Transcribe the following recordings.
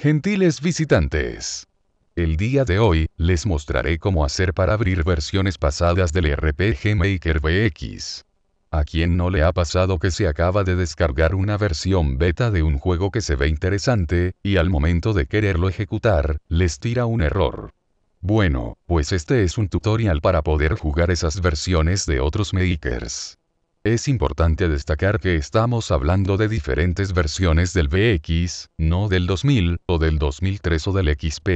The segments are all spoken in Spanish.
Gentiles visitantes. El día de hoy, les mostraré cómo hacer para abrir versiones pasadas del RPG Maker VX. ¿A quién no le ha pasado que se acaba de descargar una versión beta de un juego que se ve interesante, y al momento de quererlo ejecutar, les tira un error? Bueno, pues este es un tutorial para poder jugar esas versiones de otros makers. Es importante destacar que estamos hablando de diferentes versiones del BX, no del 2000, o del 2003 o del XP.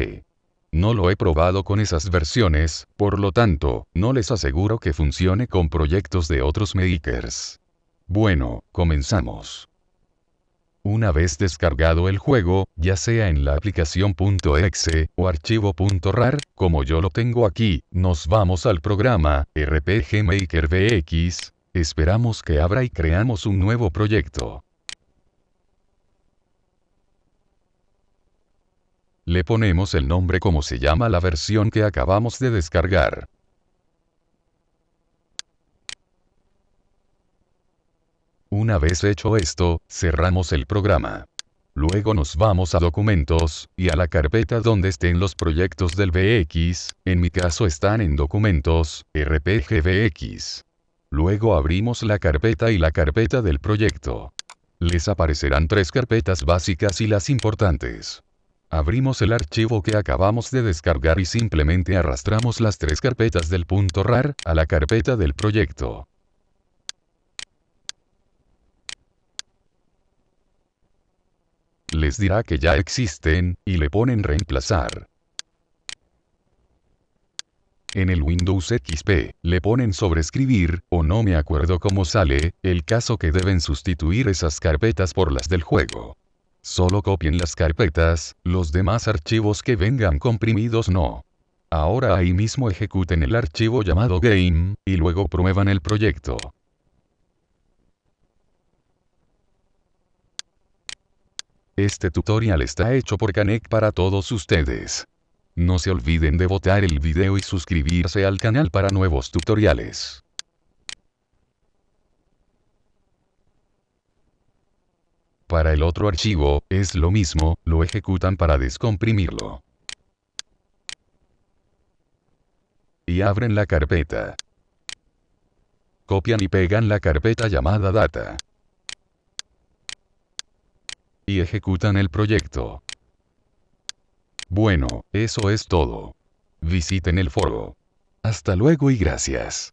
No lo he probado con esas versiones, por lo tanto, no les aseguro que funcione con proyectos de otros makers. Bueno, comenzamos. Una vez descargado el juego, ya sea en la aplicación.exe o archivo.rar, como yo lo tengo aquí, nos vamos al programa RPG Maker VX, Esperamos que abra y creamos un nuevo proyecto. Le ponemos el nombre como se llama la versión que acabamos de descargar. Una vez hecho esto, cerramos el programa. Luego nos vamos a documentos, y a la carpeta donde estén los proyectos del BX, en mi caso están en documentos, RPGBX. Luego abrimos la carpeta y la carpeta del proyecto. Les aparecerán tres carpetas básicas y las importantes. Abrimos el archivo que acabamos de descargar y simplemente arrastramos las tres carpetas del punto RAR a la carpeta del proyecto. Les dirá que ya existen, y le ponen reemplazar. En el Windows XP, le ponen escribir, o no me acuerdo cómo sale, el caso que deben sustituir esas carpetas por las del juego. Solo copien las carpetas, los demás archivos que vengan comprimidos no. Ahora ahí mismo ejecuten el archivo llamado game, y luego prueban el proyecto. Este tutorial está hecho por Canek para todos ustedes. No se olviden de votar el video y suscribirse al canal para nuevos tutoriales. Para el otro archivo, es lo mismo, lo ejecutan para descomprimirlo. Y abren la carpeta. Copian y pegan la carpeta llamada data. Y ejecutan el proyecto. Bueno, eso es todo. Visiten el foro. Hasta luego y gracias.